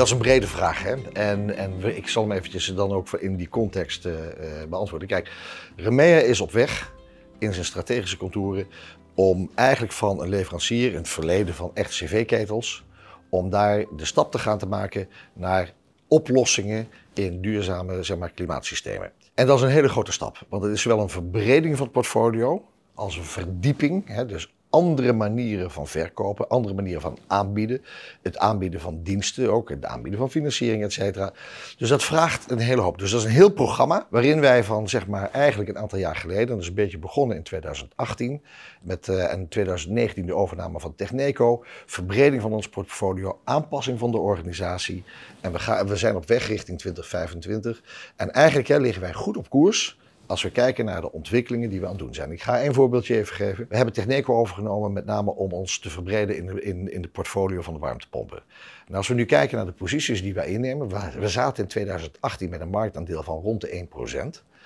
Dat is een brede vraag. Hè? En, en ik zal hem eventjes dan ook in die context eh, eh, beantwoorden. Kijk, Remea is op weg in zijn strategische contouren om eigenlijk van een leverancier in het verleden van echt cv-ketels, om daar de stap te gaan te maken naar oplossingen in duurzame zeg maar, klimaatsystemen. En dat is een hele grote stap, want het is zowel een verbreding van het portfolio als een verdieping. Hè, dus andere manieren van verkopen, andere manieren van aanbieden. Het aanbieden van diensten ook, het aanbieden van financiering, et cetera. Dus dat vraagt een hele hoop. Dus dat is een heel programma waarin wij van zeg maar eigenlijk een aantal jaar geleden, dat is een beetje begonnen in 2018, met eh, en 2019 de overname van Techneco, verbreding van ons portfolio, aanpassing van de organisatie. En we, gaan, we zijn op weg richting 2025. En eigenlijk hè, liggen wij goed op koers als we kijken naar de ontwikkelingen die we aan het doen zijn. Ik ga één voorbeeldje even geven. We hebben Techneco overgenomen met name om ons te verbreden in de, in, in de portfolio van de warmtepompen. als we nu kijken naar de posities die wij innemen. We, we zaten in 2018 met een marktaandeel van rond de 1%.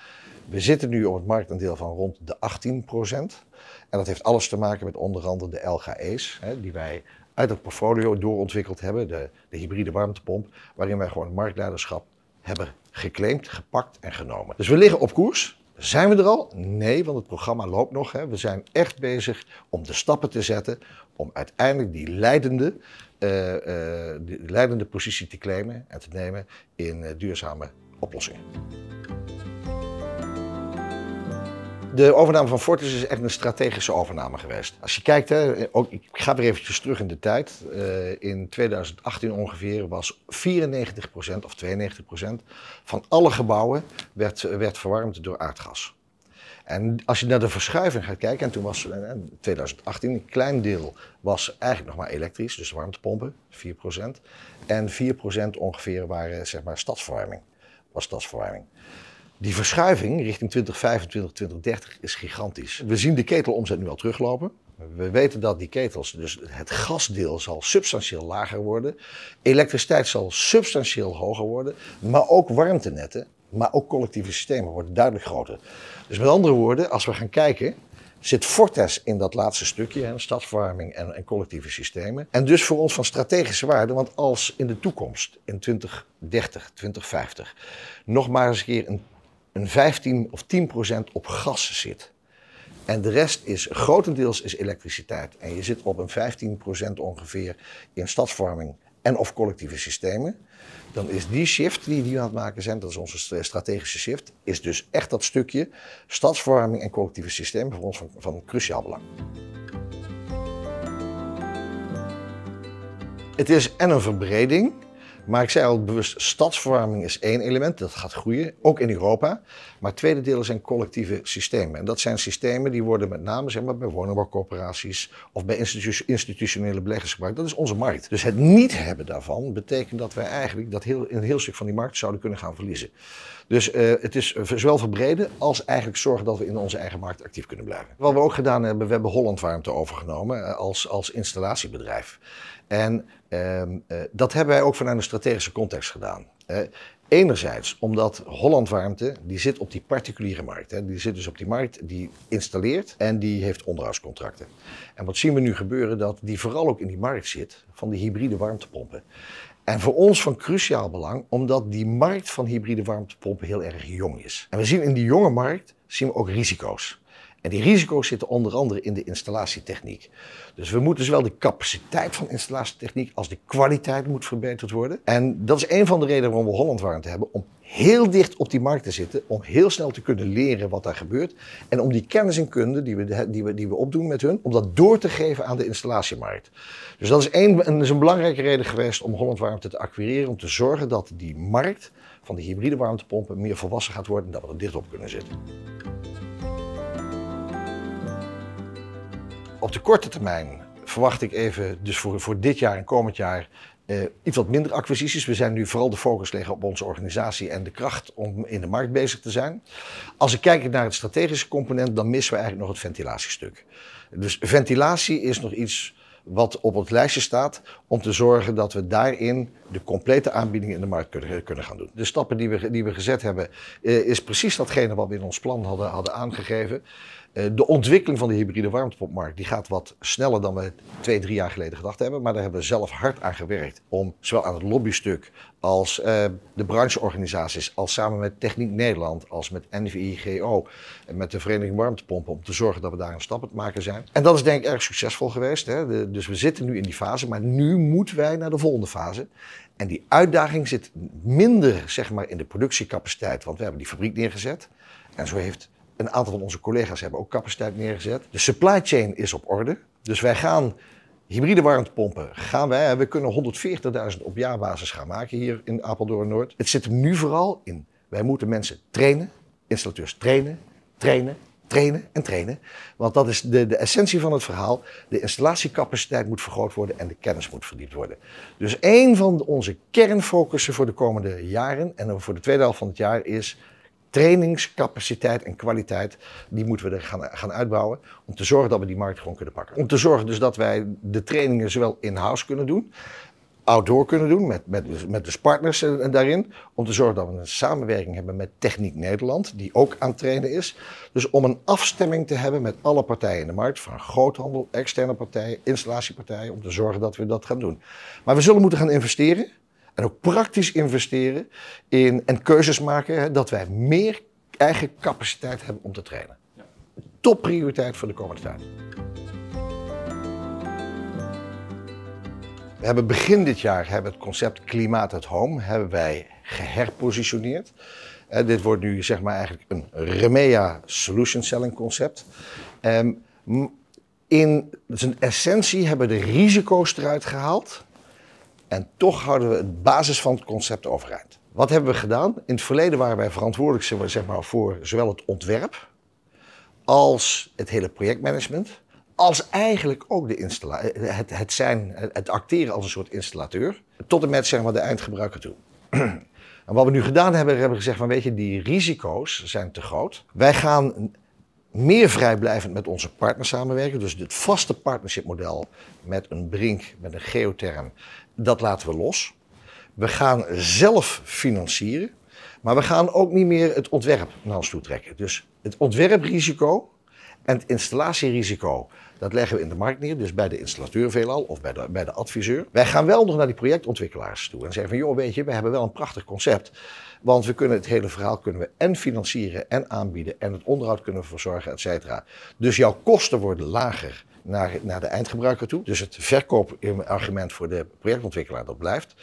We zitten nu op het marktaandeel van rond de 18%. En dat heeft alles te maken met onder andere de LGE's, hè, die wij uit het portfolio doorontwikkeld hebben, de, de hybride warmtepomp, waarin wij gewoon marktleiderschap hebben geclaimd, gepakt en genomen. Dus we liggen op koers. Zijn we er al? Nee, want het programma loopt nog. Hè. We zijn echt bezig om de stappen te zetten om uiteindelijk die leidende, eh, eh, leidende positie te claimen en te nemen in eh, duurzame oplossingen. De overname van Fortis is echt een strategische overname geweest. Als je kijkt, hè, ook, ik ga weer eventjes terug in de tijd. Eh, in 2018 ongeveer was 94% of 92% van alle gebouwen werd, werd verwarmd door aardgas. En als je naar de verschuiving gaat kijken, en toen was eh, eh, in 2018 een klein deel was eigenlijk nog maar elektrisch, dus warmtepompen, 4%. En 4% ongeveer waren zeg maar stadsverwarming, was stadsverwarming. Die verschuiving richting 2025, 2030 is gigantisch. We zien de ketelomzet nu al teruglopen. We weten dat die ketels, dus het gasdeel zal substantieel lager worden. Elektriciteit zal substantieel hoger worden. Maar ook warmtenetten, maar ook collectieve systemen worden duidelijk groter. Dus met andere woorden, als we gaan kijken, zit Fortes in dat laatste stukje, hè, stadsverwarming en, en, collectieve systemen. En dus voor ons van strategische waarde, want als in de toekomst, in 2030, 2050, nog maar eens een keer een een 15 of 10 procent op gas zit. En de rest is grotendeels is elektriciteit. En je zit op een 15 procent ongeveer in stadsvorming en of collectieve systemen. Dan is die shift die we aan het maken zijn, dat is onze strategische shift, is dus echt dat stukje stadsvorming en collectieve systemen voor ons van cruciaal belang. Het is en een verbreding maar ik zei al bewust, stadsverwarming is één element, dat gaat groeien, ook in Europa. Maar het tweede deel zijn collectieve systemen. En dat zijn systemen die worden met name zeg maar, bij woningbouwcorporaties of bij institutionele beleggers gebruikt. Dat is onze markt. Dus het niet hebben daarvan betekent dat wij eigenlijk dat heel, een heel stuk van die markt zouden kunnen gaan verliezen. Dus eh, het is eh, zowel verbreden als eigenlijk zorgen dat we in onze eigen markt actief kunnen blijven. Wat we ook gedaan hebben, we hebben Holland Warmte overgenomen eh, als, als installatiebedrijf. En Ehm, eh, dat hebben wij ook vanuit een strategische context gedaan. Eh, enerzijds omdat Holland Warmte, die zit op die particuliere markt. Hè. Die zit dus op die markt, die installeert en die heeft onderhoudscontracten. En wat zien we nu gebeuren? Dat die vooral ook in die markt zit van die hybride warmtepompen. En voor ons van cruciaal belang, omdat die markt van hybride warmtepompen heel erg jong is. En we zien in die jonge markt zien we ook risico's. En die risico's zitten onder andere in de installatietechniek. Dus we moeten zowel de capaciteit van installatietechniek als de kwaliteit moet verbeterd worden. En dat is een van de redenen waarom we Holland Warmte hebben. Om heel dicht op die markt te zitten, om heel snel te kunnen leren wat daar gebeurt. En om die kennis en kunde die we, die we, die we opdoen met hun, om dat door te geven aan de installatiemarkt. Dus dat is een, een, is een belangrijke reden geweest om Holland warmte te acquireren. Om te zorgen dat die markt van de hybride warmtepompen meer volwassen gaat worden en dat we er dicht op kunnen zitten. Op de korte termijn verwacht ik even, dus voor, voor dit jaar en komend jaar, eh, iets wat minder acquisities. We zijn nu vooral de focus leggen op onze organisatie en de kracht om in de markt bezig te zijn. Als ik kijk naar het strategische component, dan missen we eigenlijk nog het ventilatiestuk. Dus ventilatie is nog iets wat op het lijstje staat om te zorgen dat we daarin de complete aanbiedingen in de markt kunnen, gaan doen. De stappen die we, die we gezet hebben, eh, is precies datgene wat we in ons plan hadden, hadden aangegeven. Eh, de ontwikkeling van de hybride warmtepompmarkt die gaat wat sneller dan we twee, drie jaar geleden gedacht hebben. Maar daar hebben we zelf hard aan gewerkt. Om zowel aan het lobbystuk als eh, de brancheorganisaties, als samen met Techniek Nederland, als met NVIGO en met de Vereniging Warmtepompen, om te zorgen dat we daar een stap aan het maken zijn. En dat is denk ik erg succesvol geweest. Hè? dus we zitten nu in die fase, maar nu moeten wij naar de volgende fase. En die uitdaging zit minder zeg maar, in de productiecapaciteit, want we hebben die fabriek neergezet. En zo heeft een aantal van onze collega's hebben ook capaciteit neergezet. De supply chain is op orde. Dus wij gaan hybride warmtepompen. Gaan wij, we kunnen 140.000 op jaarbasis gaan maken hier in Apeldoorn Noord. Het zit er nu vooral in. Wij moeten mensen trainen, installateurs trainen, trainen, trainen en trainen. Want dat is de, de essentie van het verhaal. De installatiecapaciteit moet vergroot worden en de kennis moet verdiept worden. Dus een van onze kernfocussen voor de komende jaren en voor de tweede helft van het jaar is trainingscapaciteit en kwaliteit, die moeten we er gaan, gaan uitbouwen om te zorgen dat we die markt gewoon kunnen pakken. Om te zorgen dus dat wij de trainingen zowel in-house kunnen doen, outdoor kunnen doen met, met, met dus partners en, eh, daarin. Om te zorgen dat we een samenwerking hebben met Techniek Nederland, die ook aan het trainen is. Dus om een afstemming te hebben met alle partijen in de markt, van groothandel, externe partijen, installatiepartijen, om te zorgen dat we dat gaan doen. Maar we zullen moeten gaan investeren. En ook praktisch investeren in, en keuzes maken dat wij meer eigen capaciteit hebben om te trainen. Ja. Top prioriteit voor de komende tijd. We hebben begin dit jaar hebben het concept Klimaat at Home hebben wij geherpositioneerd. Eh, dit wordt nu zeg maar eigenlijk een Remea Solution Selling concept. Ehm, in zijn essentie hebben we de risico's eruit gehaald en toch houden we het basis van het concept overeind. Wat hebben we gedaan? In het verleden waren wij verantwoordelijk zeg maar, voor zowel het ontwerp als het hele projectmanagement. Als eigenlijk ook de het, het, zijn, het acteren als een soort installateur. Tot en met zeg maar, de eindgebruiker toe. En wat we nu gedaan hebben, hebben we gezegd van weet je, die risico's zijn te groot. Wij gaan meer vrijblijvend met onze partners samenwerken. Dus dit vaste partnershipmodel met een Brink, met een Geotherm dat laten we los. We gaan zelf financieren, maar we gaan ook niet meer het ontwerp naar ons toe trekken. Dus het ontwerprisico en het installatierisico, dat leggen we in de markt neer, dus bij de installateur veelal of bij de, bij de adviseur. Wij gaan wel nog naar die projectontwikkelaars toe en zeggen van joh weet je, we hebben wel een prachtig concept. Want we kunnen het hele verhaal kunnen we en financieren en aanbieden en het onderhoud kunnen we verzorgen, et cetera. Dus jouw kosten worden lager naar, naar de eindgebruiker toe. Dus het verkoopargument voor de projectontwikkelaar, dat blijft.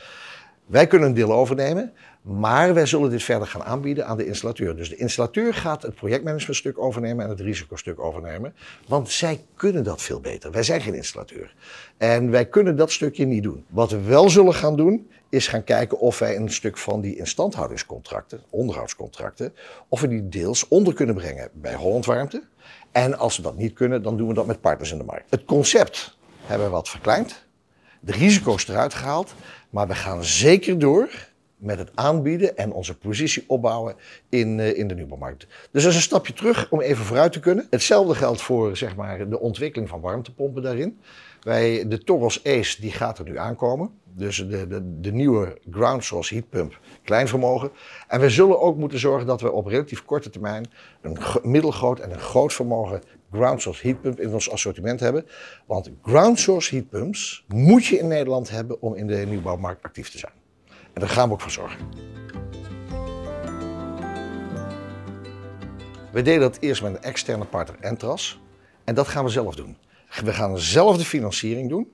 Wij kunnen een deel overnemen, maar wij zullen dit verder gaan aanbieden aan de installateur. Dus de installateur gaat het projectmanagementstuk overnemen en het risicostuk overnemen, want zij kunnen dat veel beter. Wij zijn geen installateur. En wij kunnen dat stukje niet doen. Wat we wel zullen gaan doen, is gaan kijken of wij een stuk van die instandhoudingscontracten, onderhoudscontracten, of we die deels onder kunnen brengen bij Holland Warmte en als we dat niet kunnen, dan doen we dat met partners in de markt. Het concept hebben we wat verkleind, de risico's eruit gehaald, maar we gaan zeker door met het aanbieden en onze positie opbouwen in, de eh, in de nieuwbouwmarkt. Dus dat is een stapje terug om even vooruit te kunnen. Hetzelfde geldt voor zeg maar, de ontwikkeling van warmtepompen daarin. Wij, de Toros Ace die gaat er nu aankomen. Dus de, de, de nieuwe ground source heat pump, klein vermogen. En we zullen ook moeten zorgen dat we op relatief korte termijn een middelgroot en een groot vermogen ground source heat pump in ons assortiment hebben. Want ground source heat pumps moet je in Nederland hebben om in de nieuwbouwmarkt actief te zijn. En daar gaan we ook voor zorgen. We deden dat eerst met een externe partner, Entras. En dat gaan we zelf doen. We gaan zelf de financiering doen.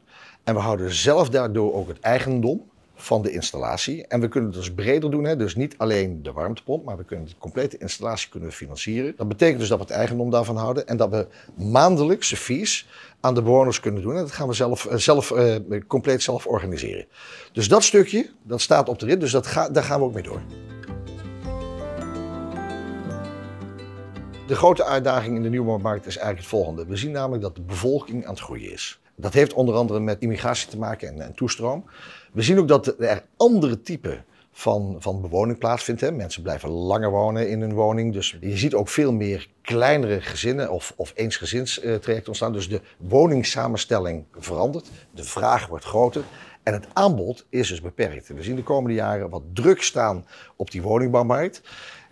En we houden zelf daardoor ook het eigendom van de installatie. En we kunnen het dus breder doen, hè? dus niet alleen de warmtepomp, maar we kunnen de complete installatie kunnen financieren. Dat betekent dus dat we het eigendom daarvan houden en dat we maandelijks fees aan de bewoners kunnen doen. En dat gaan we zelf, eh, zelf eh, compleet zelf organiseren. Dus dat stukje, dat staat op de rit, dus dat ga, daar gaan we ook mee door. De grote uitdaging in de nieuwbouwmarkt is eigenlijk het volgende. We zien namelijk dat de bevolking aan het groeien is. Dat heeft onder andere met immigratie te maken en, toestroom. We zien ook dat er andere typen van, van bewoning plaatsvindt. Hè. Mensen blijven langer wonen in hun woning. Dus je ziet ook veel meer kleinere gezinnen of, of eensgezinstrajecten eh, ontstaan. Dus de woningsamenstelling verandert. De vraag wordt groter. En het aanbod is dus beperkt. We zien de komende jaren wat druk staan op die woningbouwmarkt.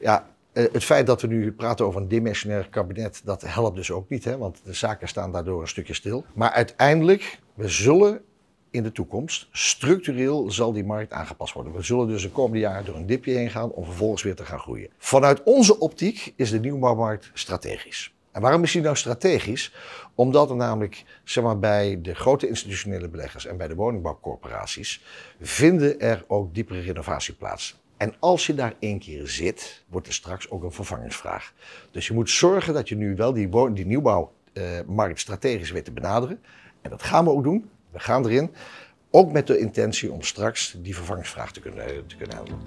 Ja, eh, het feit dat we nu praten over een dimensionair kabinet, dat helpt dus ook niet, hè, want de zaken staan daardoor een stukje stil. Maar uiteindelijk, we zullen in de toekomst structureel zal die markt aangepast worden. We zullen dus de komende jaren door een dipje heen gaan om vervolgens weer te gaan groeien. Vanuit onze optiek is de nieuwbouwmarkt strategisch. En waarom is die nou strategisch? Omdat er namelijk zeg maar, bij de grote institutionele beleggers en bij de woningbouwcorporaties vinden er ook diepere renovatie plaats. En als je daar één keer zit, wordt er straks ook een vervangingsvraag. Dus je moet zorgen dat je nu wel die, die nieuwbouwmarkt eh, strategisch weet te benaderen. En dat gaan we ook doen. We gaan erin. Ook met de intentie om straks die vervangingsvraag te kunnen, te kunnen handelen.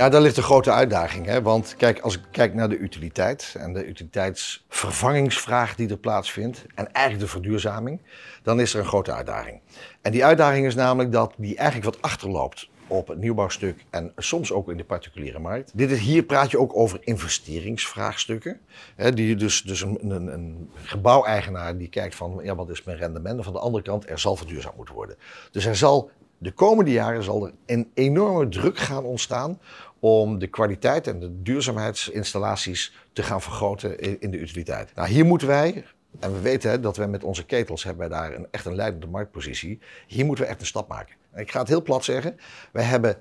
Ja, daar ligt een grote uitdaging. Hè? Want kijk, als ik kijk naar de utiliteit en de utiliteitsvervangingsvraag die er plaatsvindt en eigenlijk de verduurzaming, dan is er een grote uitdaging. En die uitdaging is namelijk dat die eigenlijk wat achterloopt op het nieuwbouwstuk en soms ook in de particuliere markt. Dit is, hier praat je ook over investeringsvraagstukken. Hè, die dus dus een, een, een gebouweigenaar die kijkt van ja, wat is mijn rendement? En van de andere kant, er zal verduurzaamd moeten worden. Dus er zal de komende jaren zal er een enorme druk gaan ontstaan om de kwaliteit en de duurzaamheidsinstallaties te gaan vergroten in de utiliteit. Nou, hier moeten wij, en we weten dat we met onze ketels hebben daar een, echt een leidende marktpositie. Hier moeten we echt een stap maken. Ik ga het heel plat zeggen. Wij hebben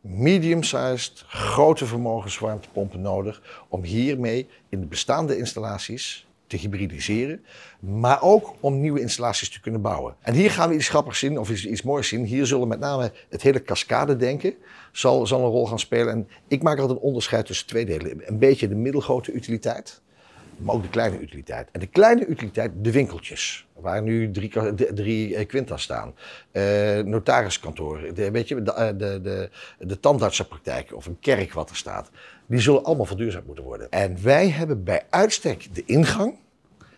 medium-sized, grote vermogenswarmtepompen nodig om hiermee in de bestaande installaties te hybridiseren, maar ook om nieuwe installaties te kunnen bouwen. En hier gaan we iets grappigs zien, of iets, iets moois zien. Hier zullen met name het hele cascade-denken zal, zal een rol gaan spelen. En ik maak altijd een onderscheid tussen twee delen. Een beetje de middelgrote utiliteit, maar ook de kleine utiliteit. En de kleine utiliteit, de winkeltjes, waar nu drie, drie eh, quintas staan. Uh, notariskantoren, de, weet de, eh, de, de, de tandartsenpraktijk of een kerk wat er staat. Die zullen allemaal verduurzaamd moeten worden. En wij hebben bij uitstek de ingang.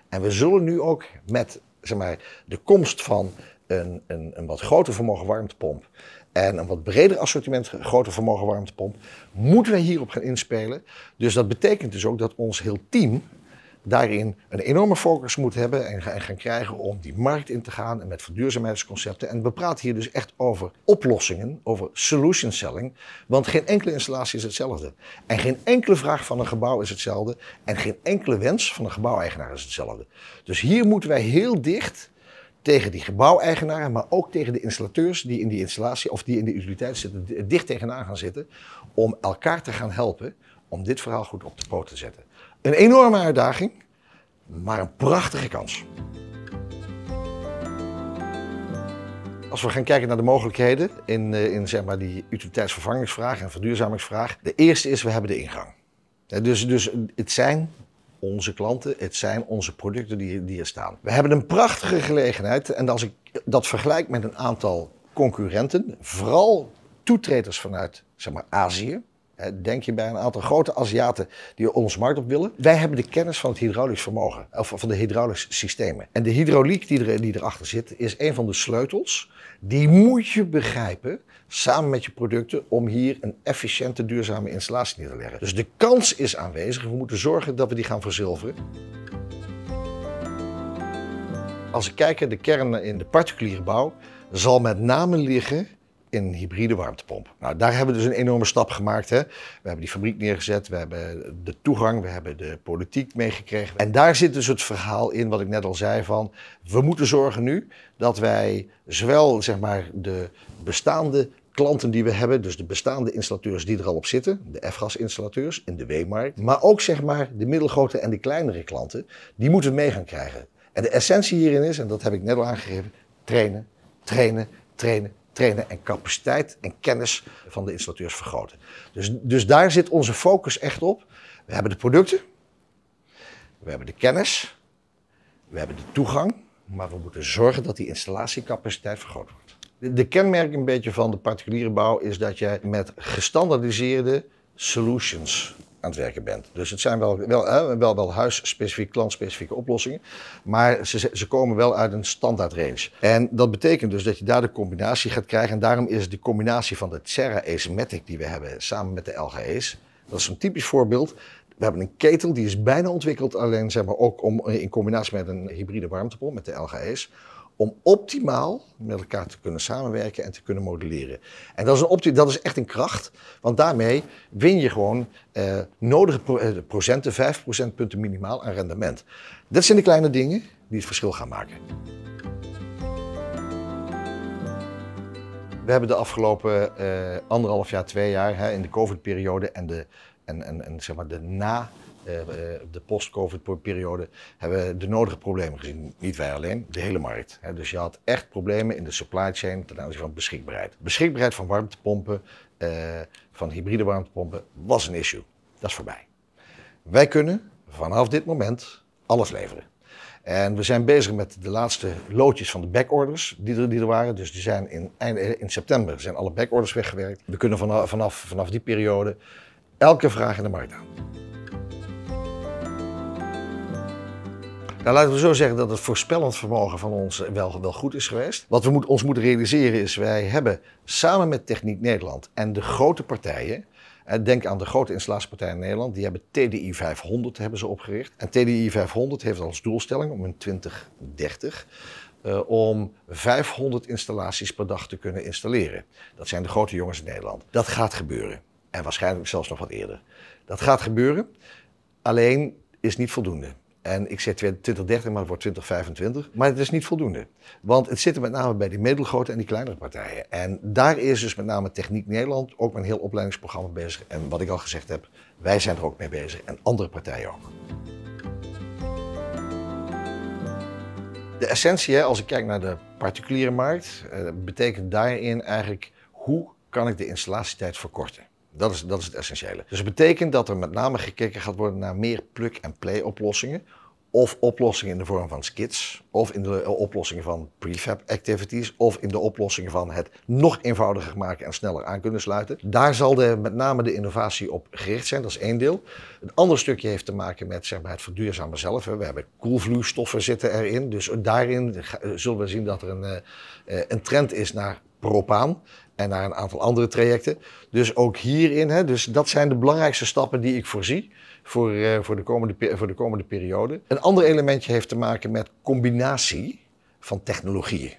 En we zullen nu ook met zeg maar, de komst van een, een, een wat groter vermogen warmtepomp en een wat breder assortiment, groter vermogen warmtepomp, moeten we hierop gaan inspelen. Dus dat betekent dus ook dat ons heel team daarin een enorme focus moet hebben en gaan krijgen om die markt in te gaan en met verduurzaamheidsconcepten. En we praten hier dus echt over oplossingen, over solution selling, want geen enkele installatie is hetzelfde. En geen enkele vraag van een gebouw is hetzelfde en geen enkele wens van een gebouweigenaar is hetzelfde. Dus hier moeten wij heel dicht tegen die gebouweigenaren, maar ook tegen de installateurs die in die installatie of die in de utiliteit zitten, dicht tegenaan gaan zitten, om elkaar te gaan helpen om dit verhaal goed op de poot te zetten. Een enorme uitdaging, maar een prachtige kans. Als we gaan kijken naar de mogelijkheden in, eh, in zeg maar die utiliteitsvervangingsvraag en verduurzamingsvraag. De eerste is, we hebben de ingang. Dus, dus het zijn onze klanten, het zijn onze producten die, die hier staan. We hebben een prachtige gelegenheid en als ik dat vergelijk met een aantal concurrenten, vooral toetreders vanuit zeg maar, Azië, denk je bij een aantal grote Aziaten die onze markt op willen. Wij hebben de kennis van het hydraulisch vermogen, eh, of van de hydraulische systemen. En de hydrauliek die, er, die erachter zit, is een van de sleutels. Die moet je begrijpen samen met je producten om hier een efficiënte, duurzame installatie neer te leggen. Dus de kans is aanwezig. We moeten zorgen dat we die gaan verzilveren. Als ik kijk naar de kern in de particuliere bouw, zal met name liggen in een hybride warmtepomp. Nou, daar hebben we dus een enorme stap gemaakt. Hè. We hebben die fabriek neergezet, we hebben de toegang, we hebben de politiek meegekregen. En daar zit dus het verhaal in wat ik net al zei van... we moeten zorgen nu dat wij zowel zeg maar, de bestaande klanten die we hebben, dus de bestaande installateurs die er al op zitten, de F-gas-installateurs in de W-markt, maar ook zeg maar de middelgrote en de kleinere klanten, die moeten mee gaan krijgen. En de essentie hierin is, en dat heb ik net al aangegeven, trainen, trainen, trainen, trainen en capaciteit en kennis van de installateurs vergroten. Dus, dus daar zit onze focus echt op. We hebben de producten, we hebben de kennis, we hebben de toegang, maar we moeten zorgen dat die installatiecapaciteit vergroot wordt. De, kenmerk een beetje van de particuliere bouw is dat jij met gestandardiseerde solutions aan het werken bent. Dus het zijn wel, wel, wel, wel, wel huisspecifiek, klantspecifieke oplossingen. Maar ze, ze komen wel uit een standaard range. En dat betekent dus dat je daar de combinatie gaat krijgen. En daarom is de combinatie van de Terra Asymmetric die we hebben samen met de LGE's. Dat is een typisch voorbeeld. We hebben een ketel die is bijna ontwikkeld, alleen zeg maar ook om, in combinatie met een hybride warmtepomp, met de LGE's om optimaal met elkaar te kunnen samenwerken en te kunnen modelleren. En dat is, een dat is echt een kracht, want daarmee win je gewoon eh, nodige eh, procenten, 5 procentpunten minimaal aan rendement. Dat zijn de kleine dingen die het verschil gaan maken. We hebben de afgelopen eh, anderhalf jaar, twee jaar hè, in de COVID-periode en de, en, en, en, zeg maar de na eh, eh, de post-COVID-periode hebben we de nodige problemen gezien. Niet wij alleen, de hele markt. Dus je had echt problemen in de supply chain ten aanzien van beschikbaarheid. Beschikbaarheid van warmtepompen, eh, van hybride warmtepompen, was een issue. Dat is voorbij. Wij kunnen vanaf dit moment alles leveren. En we zijn bezig met de laatste loodjes van de backorders die er, die er waren. Dus die zijn in, in september zijn alle backorders weggewerkt. We kunnen vanaf, vanaf die periode elke vraag in de markt aan. Nou, laten we zo zeggen dat het voorspellend vermogen van ons wel, wel goed is geweest. Wat we ons moeten realiseren is, wij hebben samen met Techniek Nederland en de grote partijen, eh, Denk aan de grote installatiepartijen in Nederland. Die hebben TDI 500 hebben ze opgericht. En TDI 500 heeft als doelstelling om in 2030 eh, om 500 installaties per dag te kunnen installeren. Dat zijn de grote jongens in Nederland. Dat gaat gebeuren. En waarschijnlijk zelfs nog wat eerder. Dat gaat gebeuren. Alleen is niet voldoende. En ik zeg 2030, maar het wordt 2025. Maar het is niet voldoende. Want het zit met name bij die middelgrote en die kleinere partijen. En daar is dus met name Techniek Nederland ook met een heel opleidingsprogramma bezig. En wat ik al gezegd heb, wij zijn er ook mee bezig. En andere partijen ook. De essentie, als ik kijk naar de particuliere markt, eh, betekent daarin eigenlijk hoe kan ik de installatietijd verkorten. Dat is, dat is het essentiële. Dus het betekent dat er met name gekeken gaat worden naar meer plug-and-play oplossingen of oplossingen in de vorm van skits, of in de eh, oplossingen van prefab activities, of in de oplossingen van het nog eenvoudiger maken en sneller aan kunnen sluiten. Daar zal de, met name de innovatie op gericht zijn, dat is één deel. Een ander stukje heeft te maken met zeg maar, het verduurzamen zelf. We hebben koelvloeistoffen zitten erin, dus daarin eh, zullen we zien dat er een, eh, een trend is naar propaan en naar een aantal andere trajecten. Dus ook hierin, hè, dus dat zijn de belangrijkste stappen die ik voorzie voor, eh, voor, de komende, voor de komende periode. Een ander elementje heeft te maken met combinatie van technologieën.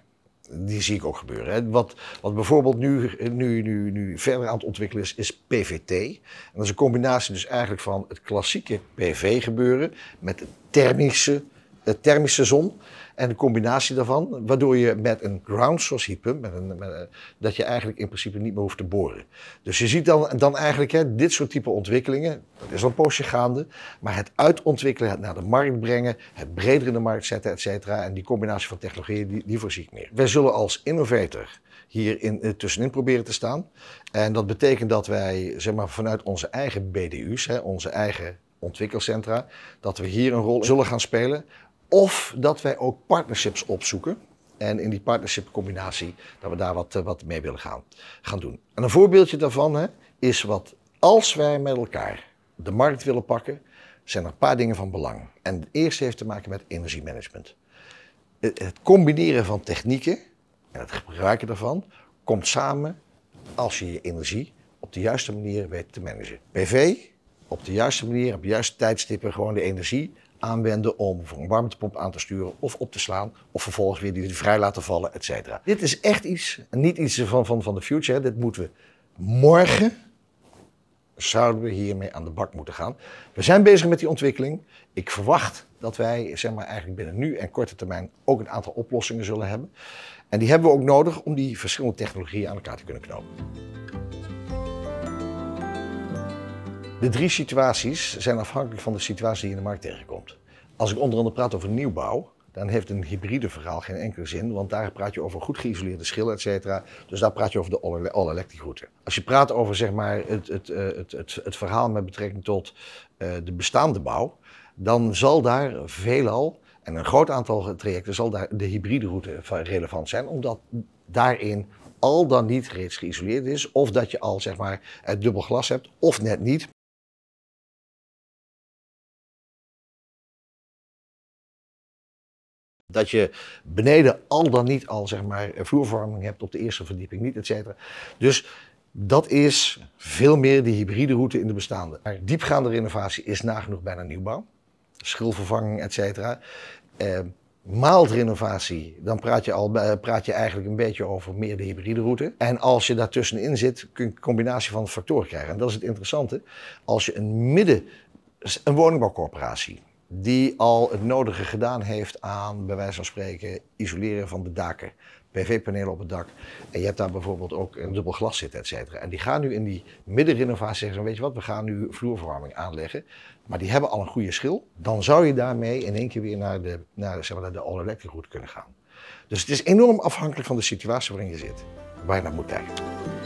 Die zie ik ook gebeuren. Hè. Wat, wat bijvoorbeeld nu, nu, nu, nu verder aan het ontwikkelen is, is PVT. En dat is een combinatie dus eigenlijk van het klassieke PV-gebeuren met thermische, de thermische zon. En de combinatie daarvan, waardoor je met een ground source heat pump, met een, dat je eigenlijk in principe niet meer hoeft te boren. Dus je ziet dan, dan eigenlijk hè, dit soort type ontwikkelingen, dat is al een poosje gaande, maar het uitontwikkelen, het naar de markt brengen, het breder in de markt zetten, et cetera. En die combinatie van technologieën, die, die voorzie ik meer. Wij zullen als innovator hier in, eh, tussenin proberen te staan. En dat betekent dat wij zeg maar, vanuit onze eigen BDU's, hè, onze eigen ontwikkelcentra, dat we hier een rol zullen gaan spelen of dat wij ook partnerships opzoeken. En in die partnership combinatie dat we daar wat, eh, wat mee willen gaan, gaan doen. En een voorbeeldje daarvan hè, is wat als wij met elkaar de markt willen pakken, zijn er een paar dingen van belang. En het eerste heeft te maken met energiemanagement. Het combineren van technieken en het gebruiken daarvan komt samen als je je energie op de juiste manier weet te managen. PV, op de juiste manier, op de juiste tijdstippen, gewoon de energie aanwenden om voor een warmtepomp aan te sturen of op te slaan of vervolgens weer die vrij laten vallen, et cetera. Dit is echt iets, niet iets van, van, van de future, dit moeten we morgen zouden we hiermee aan de bak moeten gaan. We zijn bezig met die ontwikkeling. Ik verwacht dat wij zeg maar, eigenlijk binnen nu en korte termijn ook een aantal oplossingen zullen hebben. En die hebben we ook nodig om die verschillende technologieën aan elkaar te kunnen knopen. De drie situaties zijn afhankelijk van de situatie die je in de markt tegenkomt. Als ik onder andere praat over nieuwbouw, dan heeft een hybride verhaal geen enkele zin, want daar praat je over goed geïsoleerde schillen, et cetera. Dus daar praat je over de all-electric route. Als je praat over zeg maar, het, het, eh, het, het, verhaal met betrekking tot eh, de bestaande bouw, dan zal daar veelal, en een groot aantal trajecten, zal daar de hybride route relevant zijn, omdat daarin al dan niet reeds geïsoleerd is, of dat je al zeg maar het dubbel glas hebt, of net niet, Dat je beneden al dan niet al zeg maar, vloerverwarming hebt op de eerste verdieping niet, et cetera. Dus dat is veel meer die hybride route in de bestaande. Maar diepgaande renovatie is nagenoeg bijna nieuwbouw. Schilvervanging, et cetera. Eh, renovatie, dan praat je, al, eh, praat je eigenlijk een beetje over meer de hybride route. En als je daartussenin zit, kun je een combinatie van factoren krijgen. En dat is het interessante. Als je een midden, een woningbouwcorporatie, die al het nodige gedaan heeft aan, bij wijze van spreken, isoleren van de daken. PV-panelen op het dak. En je hebt daar bijvoorbeeld ook een dubbel glas zitten, et cetera. En die gaan nu in die middenrenovatie zeggen: Weet je wat, we gaan nu vloerverwarming aanleggen. Maar die hebben al een goede schil. Dan zou je daarmee in één keer weer naar de, naar, zeg maar, naar de all-electric route kunnen gaan. Dus het is enorm afhankelijk van de situatie waarin je zit, waar je naar moet kijken.